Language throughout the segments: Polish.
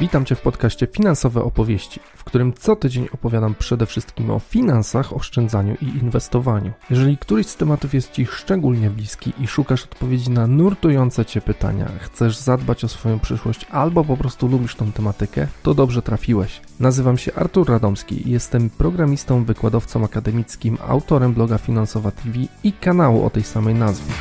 Witam Cię w podcaście Finansowe Opowieści, w którym co tydzień opowiadam przede wszystkim o finansach, oszczędzaniu i inwestowaniu. Jeżeli któryś z tematów jest Ci szczególnie bliski i szukasz odpowiedzi na nurtujące Cię pytania, chcesz zadbać o swoją przyszłość albo po prostu lubisz tą tematykę, to dobrze trafiłeś. Nazywam się Artur Radomski i jestem programistą, wykładowcą akademickim, autorem bloga Finansowa TV i kanału o tej samej nazwie.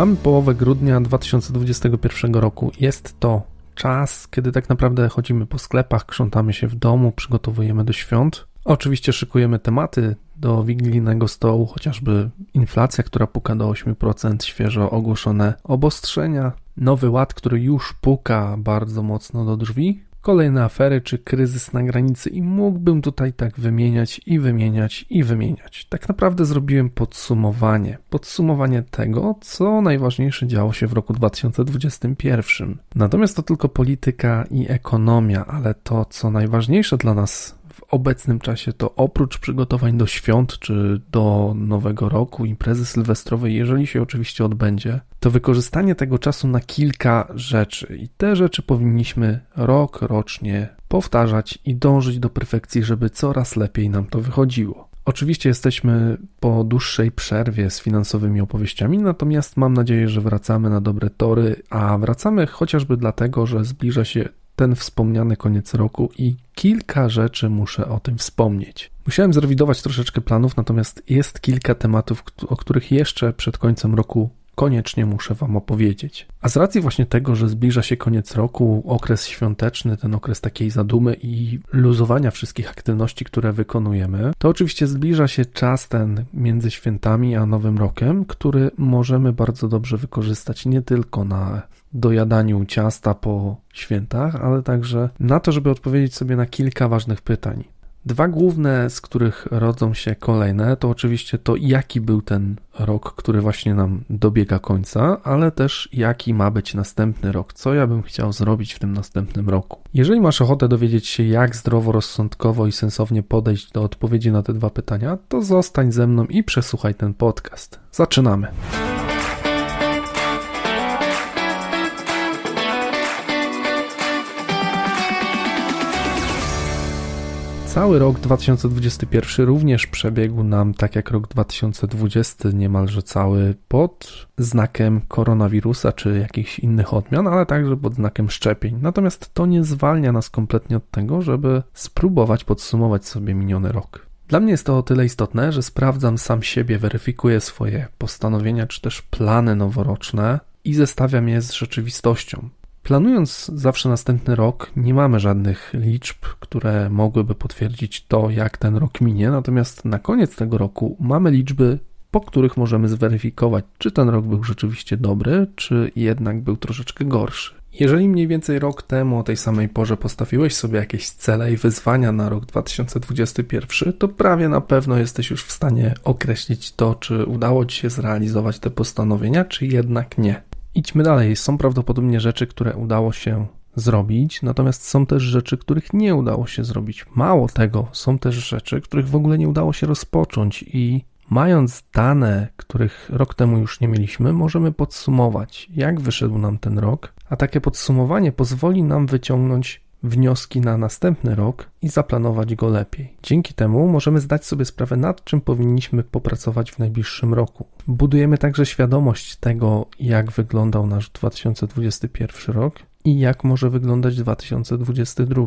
Mamy połowę grudnia 2021 roku. Jest to czas, kiedy tak naprawdę chodzimy po sklepach, krzątamy się w domu, przygotowujemy do świąt. Oczywiście szykujemy tematy do wigilijnego stołu, chociażby inflacja, która puka do 8%, świeżo ogłoszone obostrzenia, nowy ład, który już puka bardzo mocno do drzwi, Kolejne afery czy kryzys na granicy i mógłbym tutaj tak wymieniać i wymieniać i wymieniać. Tak naprawdę zrobiłem podsumowanie. Podsumowanie tego, co najważniejsze działo się w roku 2021. Natomiast to tylko polityka i ekonomia, ale to, co najważniejsze dla nas obecnym czasie, to oprócz przygotowań do świąt czy do Nowego Roku, imprezy sylwestrowej, jeżeli się oczywiście odbędzie, to wykorzystanie tego czasu na kilka rzeczy. I te rzeczy powinniśmy rok rocznie powtarzać i dążyć do perfekcji, żeby coraz lepiej nam to wychodziło. Oczywiście jesteśmy po dłuższej przerwie z finansowymi opowieściami, natomiast mam nadzieję, że wracamy na dobre tory, a wracamy chociażby dlatego, że zbliża się ten wspomniany koniec roku i kilka rzeczy muszę o tym wspomnieć. Musiałem zrewidować troszeczkę planów, natomiast jest kilka tematów, o których jeszcze przed końcem roku koniecznie muszę Wam opowiedzieć. A z racji właśnie tego, że zbliża się koniec roku, okres świąteczny, ten okres takiej zadumy i luzowania wszystkich aktywności, które wykonujemy, to oczywiście zbliża się czas ten między świętami a Nowym Rokiem, który możemy bardzo dobrze wykorzystać nie tylko na dojadaniu ciasta po świętach, ale także na to, żeby odpowiedzieć sobie na kilka ważnych pytań. Dwa główne, z których rodzą się kolejne, to oczywiście to, jaki był ten rok, który właśnie nam dobiega końca, ale też jaki ma być następny rok, co ja bym chciał zrobić w tym następnym roku. Jeżeli masz ochotę dowiedzieć się, jak zdroworozsądkowo i sensownie podejść do odpowiedzi na te dwa pytania, to zostań ze mną i przesłuchaj ten podcast. Zaczynamy! Cały rok 2021 również przebiegł nam tak jak rok 2020, niemalże cały pod znakiem koronawirusa czy jakichś innych odmian, ale także pod znakiem szczepień. Natomiast to nie zwalnia nas kompletnie od tego, żeby spróbować podsumować sobie miniony rok. Dla mnie jest to o tyle istotne, że sprawdzam sam siebie, weryfikuję swoje postanowienia czy też plany noworoczne i zestawiam je z rzeczywistością. Planując zawsze następny rok, nie mamy żadnych liczb, które mogłyby potwierdzić to, jak ten rok minie, natomiast na koniec tego roku mamy liczby, po których możemy zweryfikować, czy ten rok był rzeczywiście dobry, czy jednak był troszeczkę gorszy. Jeżeli mniej więcej rok temu o tej samej porze postawiłeś sobie jakieś cele i wyzwania na rok 2021, to prawie na pewno jesteś już w stanie określić to, czy udało Ci się zrealizować te postanowienia, czy jednak nie. Idźmy dalej. Są prawdopodobnie rzeczy, które udało się zrobić, natomiast są też rzeczy, których nie udało się zrobić. Mało tego, są też rzeczy, których w ogóle nie udało się rozpocząć i mając dane, których rok temu już nie mieliśmy, możemy podsumować, jak wyszedł nam ten rok, a takie podsumowanie pozwoli nam wyciągnąć wnioski na następny rok i zaplanować go lepiej. Dzięki temu możemy zdać sobie sprawę, nad czym powinniśmy popracować w najbliższym roku. Budujemy także świadomość tego, jak wyglądał nasz 2021 rok i jak może wyglądać 2022.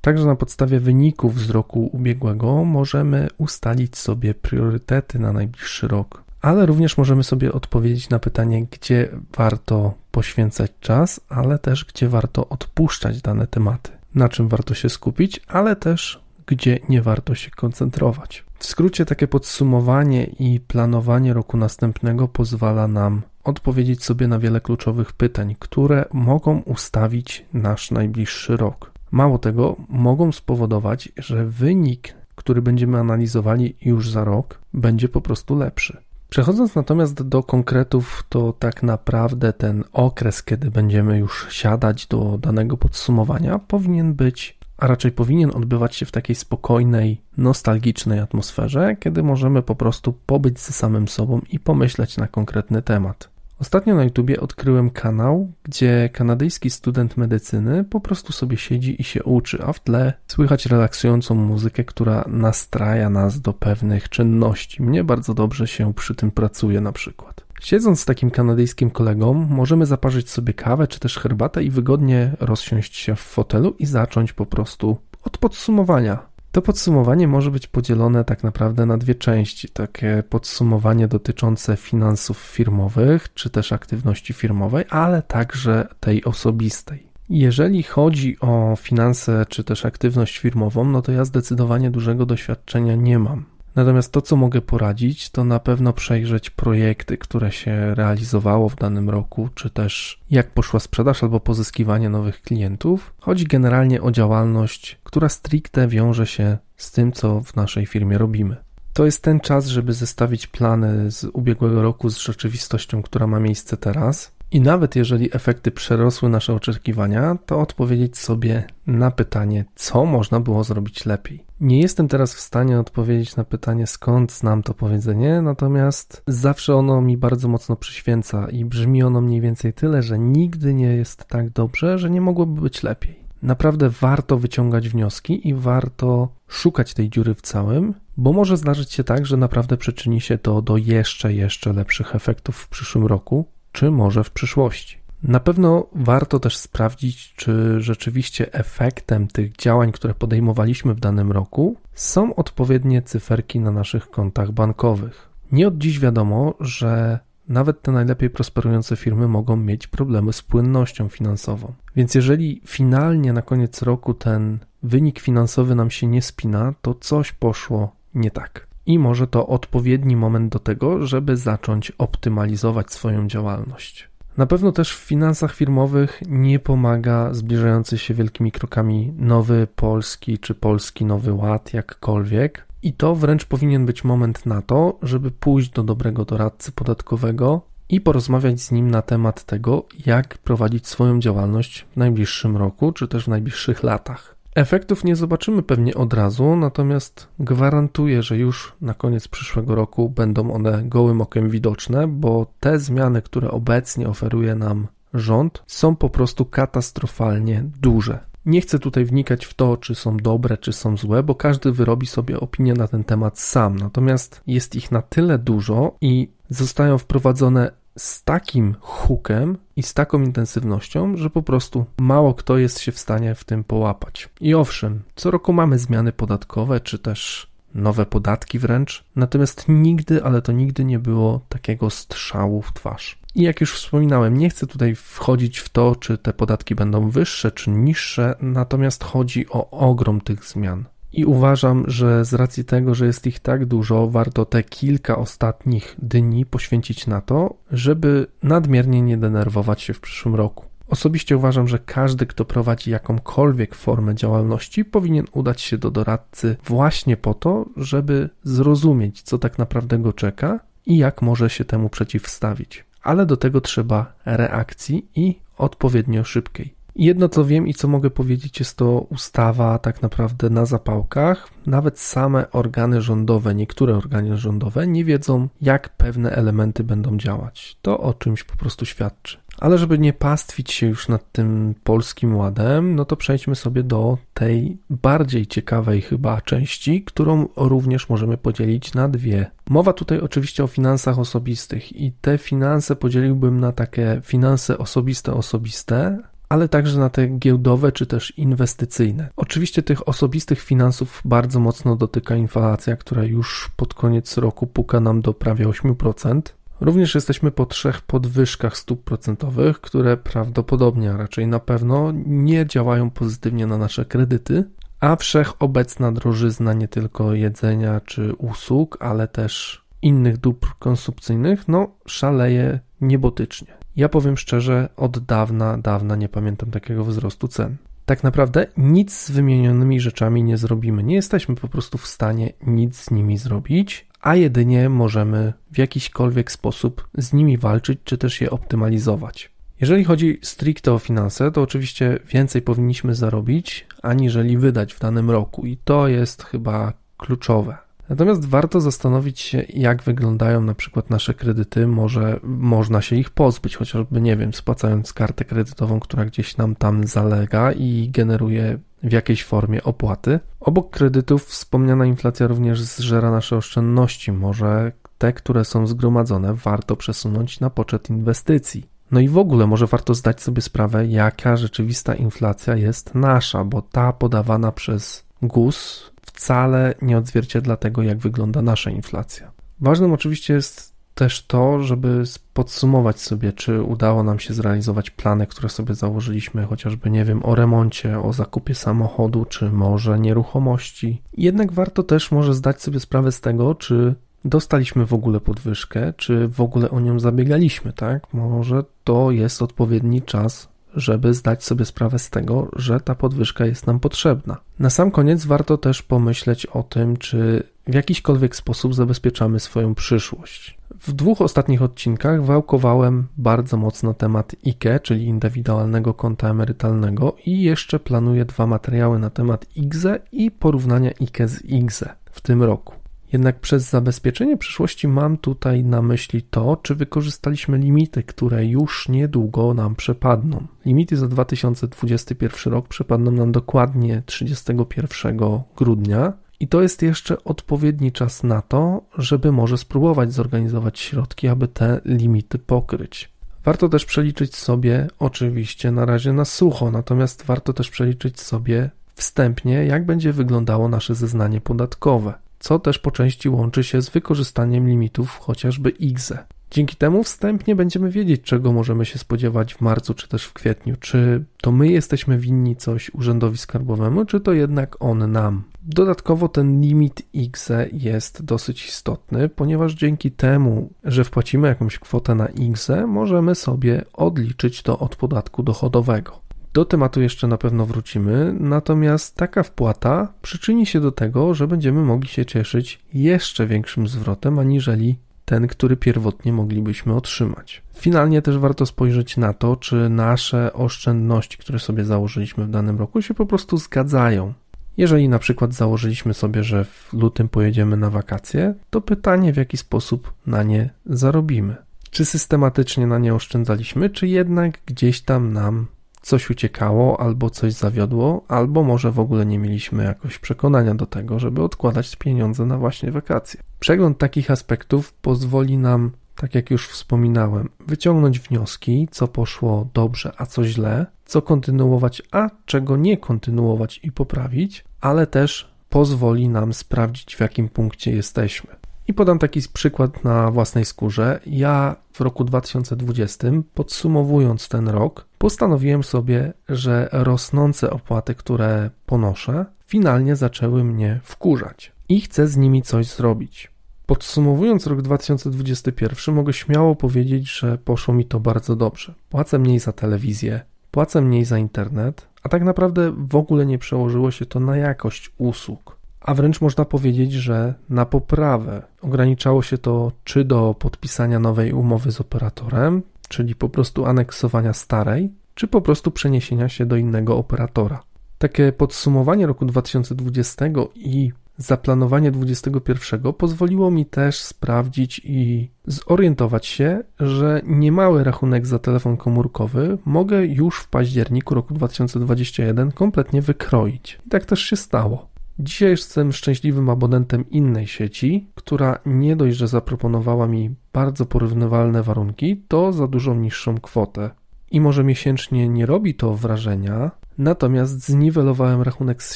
Także na podstawie wyników z roku ubiegłego możemy ustalić sobie priorytety na najbliższy rok ale również możemy sobie odpowiedzieć na pytanie, gdzie warto poświęcać czas, ale też gdzie warto odpuszczać dane tematy, na czym warto się skupić, ale też gdzie nie warto się koncentrować. W skrócie, takie podsumowanie i planowanie roku następnego pozwala nam odpowiedzieć sobie na wiele kluczowych pytań, które mogą ustawić nasz najbliższy rok. Mało tego, mogą spowodować, że wynik, który będziemy analizowali już za rok, będzie po prostu lepszy. Przechodząc natomiast do konkretów, to tak naprawdę ten okres, kiedy będziemy już siadać do danego podsumowania, powinien być, a raczej powinien odbywać się w takiej spokojnej, nostalgicznej atmosferze, kiedy możemy po prostu pobyć ze samym sobą i pomyśleć na konkretny temat. Ostatnio na YouTubie odkryłem kanał, gdzie kanadyjski student medycyny po prostu sobie siedzi i się uczy, a w tle słychać relaksującą muzykę, która nastraja nas do pewnych czynności. Mnie bardzo dobrze się przy tym pracuje na przykład. Siedząc z takim kanadyjskim kolegą, możemy zaparzyć sobie kawę czy też herbatę i wygodnie rozsiąść się w fotelu i zacząć po prostu od podsumowania to podsumowanie może być podzielone tak naprawdę na dwie części. Takie podsumowanie dotyczące finansów firmowych, czy też aktywności firmowej, ale także tej osobistej. Jeżeli chodzi o finanse czy też aktywność firmową, no to ja zdecydowanie dużego doświadczenia nie mam. Natomiast to, co mogę poradzić, to na pewno przejrzeć projekty, które się realizowało w danym roku, czy też jak poszła sprzedaż albo pozyskiwanie nowych klientów. Chodzi generalnie o działalność, która stricte wiąże się z tym, co w naszej firmie robimy. To jest ten czas, żeby zestawić plany z ubiegłego roku z rzeczywistością, która ma miejsce teraz, i nawet jeżeli efekty przerosły nasze oczekiwania, to odpowiedzieć sobie na pytanie, co można było zrobić lepiej. Nie jestem teraz w stanie odpowiedzieć na pytanie, skąd znam to powiedzenie, natomiast zawsze ono mi bardzo mocno przyświęca i brzmi ono mniej więcej tyle, że nigdy nie jest tak dobrze, że nie mogłoby być lepiej. Naprawdę warto wyciągać wnioski i warto szukać tej dziury w całym, bo może zdarzyć się tak, że naprawdę przyczyni się to do jeszcze, jeszcze lepszych efektów w przyszłym roku, czy może w przyszłości. Na pewno warto też sprawdzić, czy rzeczywiście efektem tych działań, które podejmowaliśmy w danym roku, są odpowiednie cyferki na naszych kontach bankowych. Nie od dziś wiadomo, że nawet te najlepiej prosperujące firmy mogą mieć problemy z płynnością finansową. Więc jeżeli finalnie na koniec roku ten wynik finansowy nam się nie spina, to coś poszło nie tak i może to odpowiedni moment do tego, żeby zacząć optymalizować swoją działalność. Na pewno też w finansach firmowych nie pomaga zbliżający się wielkimi krokami nowy polski czy polski nowy ład, jakkolwiek. I to wręcz powinien być moment na to, żeby pójść do dobrego doradcy podatkowego i porozmawiać z nim na temat tego, jak prowadzić swoją działalność w najbliższym roku czy też w najbliższych latach. Efektów nie zobaczymy pewnie od razu, natomiast gwarantuję, że już na koniec przyszłego roku będą one gołym okiem widoczne, bo te zmiany, które obecnie oferuje nam rząd, są po prostu katastrofalnie duże. Nie chcę tutaj wnikać w to, czy są dobre, czy są złe, bo każdy wyrobi sobie opinię na ten temat sam. Natomiast jest ich na tyle dużo i zostają wprowadzone z takim hukiem i z taką intensywnością, że po prostu mało kto jest się w stanie w tym połapać. I owszem, co roku mamy zmiany podatkowe, czy też nowe podatki wręcz, natomiast nigdy, ale to nigdy nie było takiego strzału w twarz. I jak już wspominałem, nie chcę tutaj wchodzić w to, czy te podatki będą wyższe czy niższe, natomiast chodzi o ogrom tych zmian. I uważam, że z racji tego, że jest ich tak dużo, warto te kilka ostatnich dni poświęcić na to, żeby nadmiernie nie denerwować się w przyszłym roku. Osobiście uważam, że każdy, kto prowadzi jakąkolwiek formę działalności, powinien udać się do doradcy właśnie po to, żeby zrozumieć, co tak naprawdę go czeka i jak może się temu przeciwstawić. Ale do tego trzeba reakcji i odpowiednio szybkiej. Jedno co wiem i co mogę powiedzieć, jest to ustawa tak naprawdę na zapałkach. Nawet same organy rządowe, niektóre organy rządowe nie wiedzą, jak pewne elementy będą działać. To o czymś po prostu świadczy. Ale żeby nie pastwić się już nad tym polskim ładem, no to przejdźmy sobie do tej bardziej ciekawej chyba części, którą również możemy podzielić na dwie. Mowa tutaj oczywiście o finansach osobistych i te finanse podzieliłbym na takie finanse osobiste osobiste, ale także na te giełdowe czy też inwestycyjne. Oczywiście tych osobistych finansów bardzo mocno dotyka inflacja, która już pod koniec roku puka nam do prawie 8%. Również jesteśmy po trzech podwyżkach stóp procentowych, które prawdopodobnie, a raczej na pewno, nie działają pozytywnie na nasze kredyty, a wszechobecna drożyzna nie tylko jedzenia czy usług, ale też innych dóbr konsumpcyjnych, no szaleje niebotycznie. Ja powiem szczerze, od dawna, dawna nie pamiętam takiego wzrostu cen. Tak naprawdę nic z wymienionymi rzeczami nie zrobimy. Nie jesteśmy po prostu w stanie nic z nimi zrobić, a jedynie możemy w jakiśkolwiek sposób z nimi walczyć czy też je optymalizować. Jeżeli chodzi stricte o finanse, to oczywiście więcej powinniśmy zarobić aniżeli wydać w danym roku, i to jest chyba kluczowe. Natomiast warto zastanowić się, jak wyglądają na przykład nasze kredyty. Może można się ich pozbyć, chociażby, nie wiem, spłacając kartę kredytową, która gdzieś nam tam zalega i generuje w jakiejś formie opłaty. Obok kredytów wspomniana inflacja również zżera nasze oszczędności. Może te, które są zgromadzone, warto przesunąć na poczet inwestycji. No i w ogóle może warto zdać sobie sprawę, jaka rzeczywista inflacja jest nasza, bo ta podawana przez GUS wcale nie odzwierciedla tego, jak wygląda nasza inflacja. Ważnym oczywiście jest też to, żeby podsumować sobie, czy udało nam się zrealizować plany, które sobie założyliśmy, chociażby, nie wiem, o remoncie, o zakupie samochodu, czy może nieruchomości. Jednak warto też może zdać sobie sprawę z tego, czy dostaliśmy w ogóle podwyżkę, czy w ogóle o nią zabiegaliśmy, tak? Może to jest odpowiedni czas, żeby zdać sobie sprawę z tego, że ta podwyżka jest nam potrzebna. Na sam koniec warto też pomyśleć o tym, czy w jakiśkolwiek sposób zabezpieczamy swoją przyszłość. W dwóch ostatnich odcinkach wałkowałem bardzo mocno temat IKE, czyli indywidualnego konta emerytalnego i jeszcze planuję dwa materiały na temat IGZE i porównania IKE z IGZE w tym roku. Jednak przez zabezpieczenie przyszłości mam tutaj na myśli to, czy wykorzystaliśmy limity, które już niedługo nam przepadną. Limity za 2021 rok przepadną nam dokładnie 31 grudnia. I to jest jeszcze odpowiedni czas na to, żeby może spróbować zorganizować środki, aby te limity pokryć. Warto też przeliczyć sobie, oczywiście na razie na sucho, natomiast warto też przeliczyć sobie wstępnie, jak będzie wyglądało nasze zeznanie podatkowe co też po części łączy się z wykorzystaniem limitów chociażby XE. Dzięki temu wstępnie będziemy wiedzieć, czego możemy się spodziewać w marcu czy też w kwietniu. Czy to my jesteśmy winni coś urzędowi skarbowemu, czy to jednak on nam. Dodatkowo ten limit XE jest dosyć istotny, ponieważ dzięki temu, że wpłacimy jakąś kwotę na XE, możemy sobie odliczyć to od podatku dochodowego. Do tematu jeszcze na pewno wrócimy, natomiast taka wpłata przyczyni się do tego, że będziemy mogli się cieszyć jeszcze większym zwrotem aniżeli ten, który pierwotnie moglibyśmy otrzymać. Finalnie też warto spojrzeć na to, czy nasze oszczędności, które sobie założyliśmy w danym roku, się po prostu zgadzają. Jeżeli na przykład założyliśmy sobie, że w lutym pojedziemy na wakacje, to pytanie, w jaki sposób na nie zarobimy. Czy systematycznie na nie oszczędzaliśmy, czy jednak gdzieś tam nam coś uciekało, albo coś zawiodło, albo może w ogóle nie mieliśmy jakoś przekonania do tego, żeby odkładać pieniądze na właśnie wakacje. Przegląd takich aspektów pozwoli nam, tak jak już wspominałem, wyciągnąć wnioski, co poszło dobrze, a co źle, co kontynuować, a czego nie kontynuować i poprawić, ale też pozwoli nam sprawdzić, w jakim punkcie jesteśmy. I podam taki przykład na własnej skórze. Ja w roku 2020, podsumowując ten rok, postanowiłem sobie, że rosnące opłaty, które ponoszę, finalnie zaczęły mnie wkurzać i chcę z nimi coś zrobić. Podsumowując rok 2021, mogę śmiało powiedzieć, że poszło mi to bardzo dobrze. Płacę mniej za telewizję, płacę mniej za internet, a tak naprawdę w ogóle nie przełożyło się to na jakość usług a wręcz można powiedzieć, że na poprawę. Ograniczało się to czy do podpisania nowej umowy z operatorem, czyli po prostu aneksowania starej, czy po prostu przeniesienia się do innego operatora. Takie podsumowanie roku 2020 i zaplanowanie 2021 pozwoliło mi też sprawdzić i zorientować się, że niemały rachunek za telefon komórkowy mogę już w październiku roku 2021 kompletnie wykroić. I tak też się stało. Dzisiaj jestem szczęśliwym abonentem innej sieci, która nie dość, że zaproponowała mi bardzo porównywalne warunki, to za dużo niższą kwotę. I może miesięcznie nie robi to wrażenia, natomiast zniwelowałem rachunek z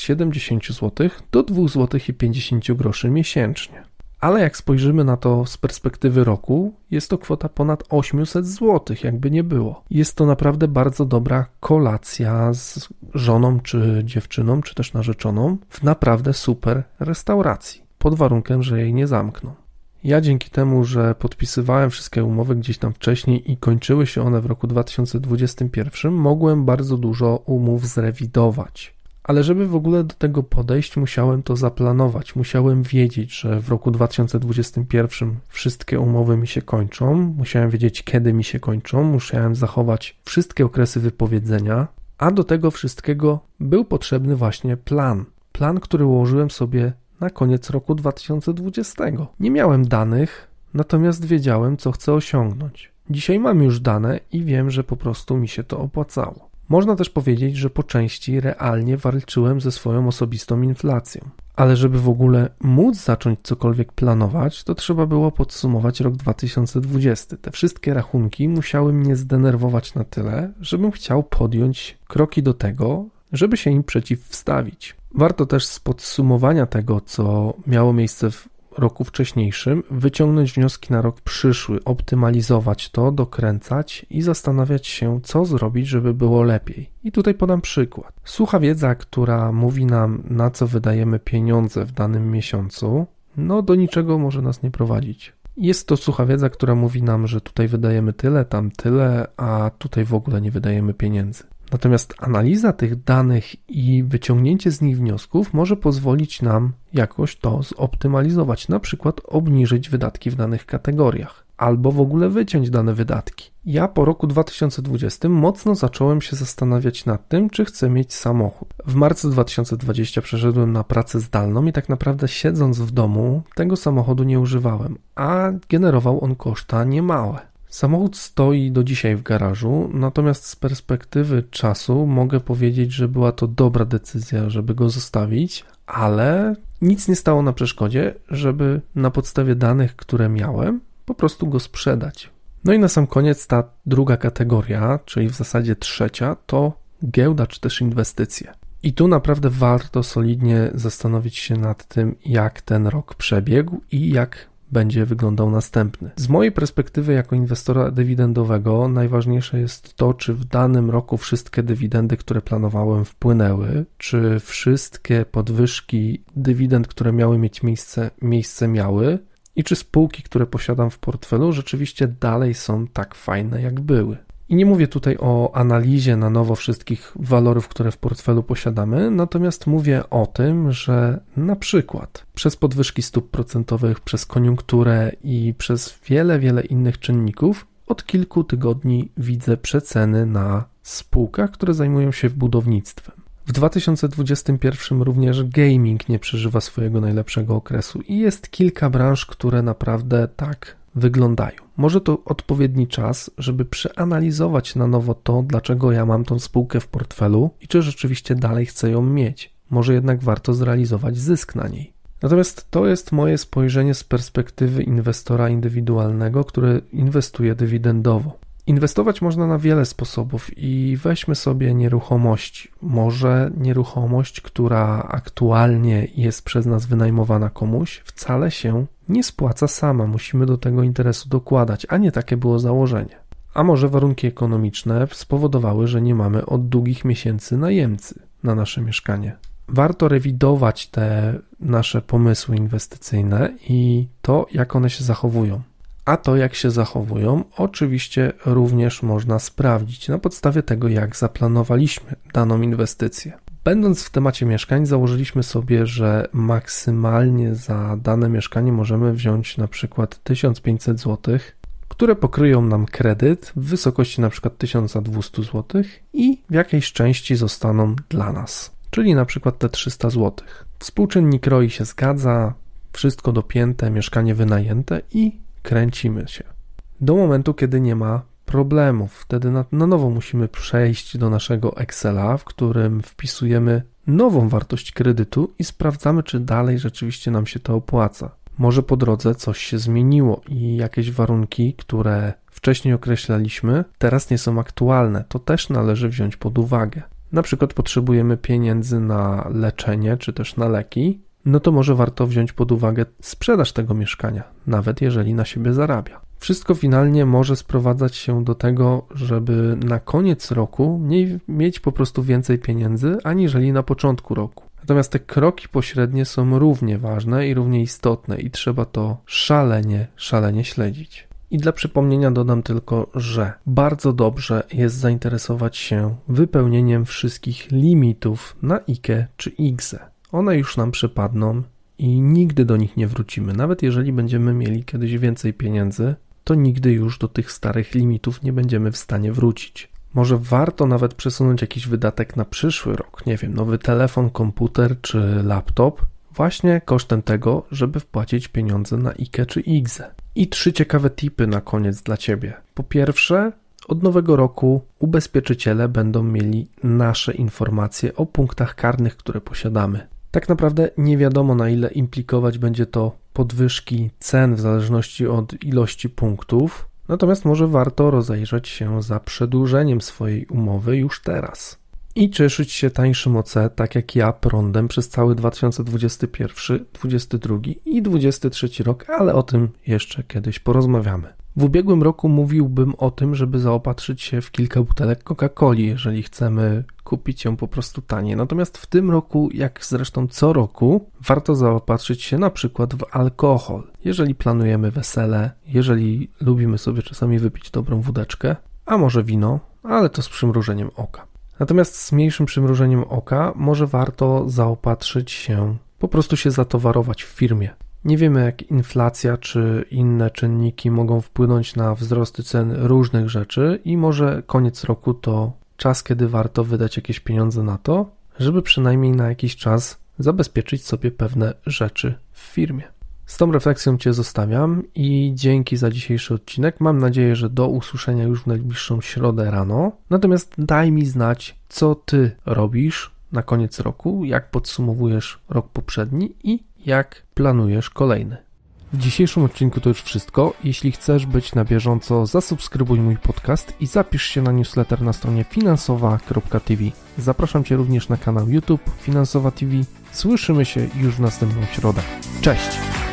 70 zł do 2 zł i 50 groszy miesięcznie ale jak spojrzymy na to z perspektywy roku, jest to kwota ponad 800 zł, jakby nie było. Jest to naprawdę bardzo dobra kolacja z żoną czy dziewczyną, czy też narzeczoną w naprawdę super restauracji, pod warunkiem, że jej nie zamkną. Ja dzięki temu, że podpisywałem wszystkie umowy gdzieś tam wcześniej i kończyły się one w roku 2021, mogłem bardzo dużo umów zrewidować ale żeby w ogóle do tego podejść, musiałem to zaplanować. Musiałem wiedzieć, że w roku 2021 wszystkie umowy mi się kończą, musiałem wiedzieć, kiedy mi się kończą, musiałem zachować wszystkie okresy wypowiedzenia, a do tego wszystkiego był potrzebny właśnie plan. Plan, który ułożyłem sobie na koniec roku 2020. Nie miałem danych, natomiast wiedziałem, co chcę osiągnąć. Dzisiaj mam już dane i wiem, że po prostu mi się to opłacało. Można też powiedzieć, że po części realnie walczyłem ze swoją osobistą inflacją. Ale żeby w ogóle móc zacząć cokolwiek planować, to trzeba było podsumować rok 2020. Te wszystkie rachunki musiały mnie zdenerwować na tyle, żebym chciał podjąć kroki do tego, żeby się im przeciwstawić. Warto też z podsumowania tego, co miało miejsce w roku wcześniejszym, wyciągnąć wnioski na rok przyszły, optymalizować to, dokręcać i zastanawiać się, co zrobić, żeby było lepiej. I tutaj podam przykład. Sucha wiedza, która mówi nam, na co wydajemy pieniądze w danym miesiącu, no do niczego może nas nie prowadzić. Jest to sucha wiedza, która mówi nam, że tutaj wydajemy tyle, tam tyle, a tutaj w ogóle nie wydajemy pieniędzy. Natomiast analiza tych danych i wyciągnięcie z nich wniosków może pozwolić nam jakoś to zoptymalizować, na przykład obniżyć wydatki w danych kategoriach albo w ogóle wyciąć dane wydatki. Ja po roku 2020 mocno zacząłem się zastanawiać nad tym, czy chcę mieć samochód. W marcu 2020 przeszedłem na pracę zdalną i tak naprawdę siedząc w domu tego samochodu nie używałem, a generował on koszta niemałe. Samochód stoi do dzisiaj w garażu, natomiast z perspektywy czasu mogę powiedzieć, że była to dobra decyzja, żeby go zostawić, ale nic nie stało na przeszkodzie, żeby na podstawie danych, które miałem, po prostu go sprzedać. No i na sam koniec ta druga kategoria, czyli w zasadzie trzecia, to giełda czy też inwestycje. I tu naprawdę warto solidnie zastanowić się nad tym, jak ten rok przebiegł i jak będzie wyglądał następny. Z mojej perspektywy jako inwestora dywidendowego najważniejsze jest to, czy w danym roku wszystkie dywidendy, które planowałem, wpłynęły, czy wszystkie podwyżki dywidend, które miały mieć miejsce, miejsce miały i czy spółki, które posiadam w portfelu, rzeczywiście dalej są tak fajne, jak były. I nie mówię tutaj o analizie na nowo wszystkich walorów, które w portfelu posiadamy, natomiast mówię o tym, że na przykład przez podwyżki stóp procentowych, przez koniunkturę i przez wiele, wiele innych czynników od kilku tygodni widzę przeceny na spółkach, które zajmują się budownictwem. W 2021 również gaming nie przeżywa swojego najlepszego okresu i jest kilka branż, które naprawdę tak wyglądają. Może to odpowiedni czas, żeby przeanalizować na nowo to, dlaczego ja mam tą spółkę w portfelu i czy rzeczywiście dalej chcę ją mieć. Może jednak warto zrealizować zysk na niej. Natomiast to jest moje spojrzenie z perspektywy inwestora indywidualnego, który inwestuje dywidendowo. Inwestować można na wiele sposobów i weźmy sobie nieruchomości. Może nieruchomość, która aktualnie jest przez nas wynajmowana komuś, wcale się nie spłaca sama. Musimy do tego interesu dokładać, a nie takie było założenie. A może warunki ekonomiczne spowodowały, że nie mamy od długich miesięcy najemcy na nasze mieszkanie. Warto rewidować te nasze pomysły inwestycyjne i to, jak one się zachowują. A to, jak się zachowują, oczywiście również można sprawdzić na podstawie tego, jak zaplanowaliśmy daną inwestycję. Będąc w temacie mieszkań, założyliśmy sobie, że maksymalnie za dane mieszkanie możemy wziąć na przykład 1500 zł, które pokryją nam kredyt w wysokości na przykład 1200 zł i w jakiejś części zostaną dla nas, czyli na przykład te 300 zł. Współczynnik ROI się zgadza, wszystko dopięte, mieszkanie wynajęte i kręcimy się. Do momentu, kiedy nie ma problemów. Wtedy na, na nowo musimy przejść do naszego Excela, w którym wpisujemy nową wartość kredytu i sprawdzamy, czy dalej rzeczywiście nam się to opłaca. Może po drodze coś się zmieniło i jakieś warunki, które wcześniej określaliśmy, teraz nie są aktualne. To też należy wziąć pod uwagę. Na przykład potrzebujemy pieniędzy na leczenie czy też na leki, no to może warto wziąć pod uwagę sprzedaż tego mieszkania, nawet jeżeli na siebie zarabia. Wszystko finalnie może sprowadzać się do tego, żeby na koniec roku mieć po prostu więcej pieniędzy aniżeli na początku roku. Natomiast te kroki pośrednie są równie ważne i równie istotne i trzeba to szalenie, szalenie śledzić. I dla przypomnienia dodam tylko, że bardzo dobrze jest zainteresować się wypełnieniem wszystkich limitów na IKE czy IGZE. One już nam przypadną i nigdy do nich nie wrócimy. Nawet jeżeli będziemy mieli kiedyś więcej pieniędzy, to nigdy już do tych starych limitów nie będziemy w stanie wrócić. Może warto nawet przesunąć jakiś wydatek na przyszły rok, nie wiem, nowy telefon, komputer czy laptop, właśnie kosztem tego, żeby wpłacić pieniądze na IKE czy IGZE. I trzy ciekawe tipy na koniec dla Ciebie. Po pierwsze, od nowego roku ubezpieczyciele będą mieli nasze informacje o punktach karnych, które posiadamy. Tak naprawdę nie wiadomo, na ile implikować będzie to podwyżki cen w zależności od ilości punktów, natomiast może warto rozejrzeć się za przedłużeniem swojej umowy już teraz. I cieszyć się tańszym OC, tak jak ja, prądem przez cały 2021, 2022 i 2023 rok, ale o tym jeszcze kiedyś porozmawiamy. W ubiegłym roku mówiłbym o tym, żeby zaopatrzyć się w kilka butelek Coca-Coli, jeżeli chcemy kupić ją po prostu taniej. Natomiast w tym roku, jak zresztą co roku, warto zaopatrzyć się na przykład w alkohol. Jeżeli planujemy wesele, jeżeli lubimy sobie czasami wypić dobrą wódeczkę, a może wino, ale to z przymrużeniem oka. Natomiast z mniejszym przymrużeniem oka może warto zaopatrzyć się, po prostu się zatowarować w firmie. Nie wiemy, jak inflacja czy inne czynniki mogą wpłynąć na wzrosty cen różnych rzeczy, i może koniec roku to czas, kiedy warto wydać jakieś pieniądze na to, żeby przynajmniej na jakiś czas zabezpieczyć sobie pewne rzeczy w firmie. Z tą refleksją Cię zostawiam i dzięki za dzisiejszy odcinek. Mam nadzieję, że do usłyszenia już w najbliższą środę rano. Natomiast daj mi znać, co Ty robisz na koniec roku, jak podsumowujesz rok poprzedni i jak planujesz kolejny. W dzisiejszym odcinku to już wszystko. Jeśli chcesz być na bieżąco, zasubskrybuj mój podcast i zapisz się na newsletter na stronie finansowa.tv. Zapraszam Cię również na kanał YouTube Finansowa TV. Słyszymy się już w następną środę. Cześć!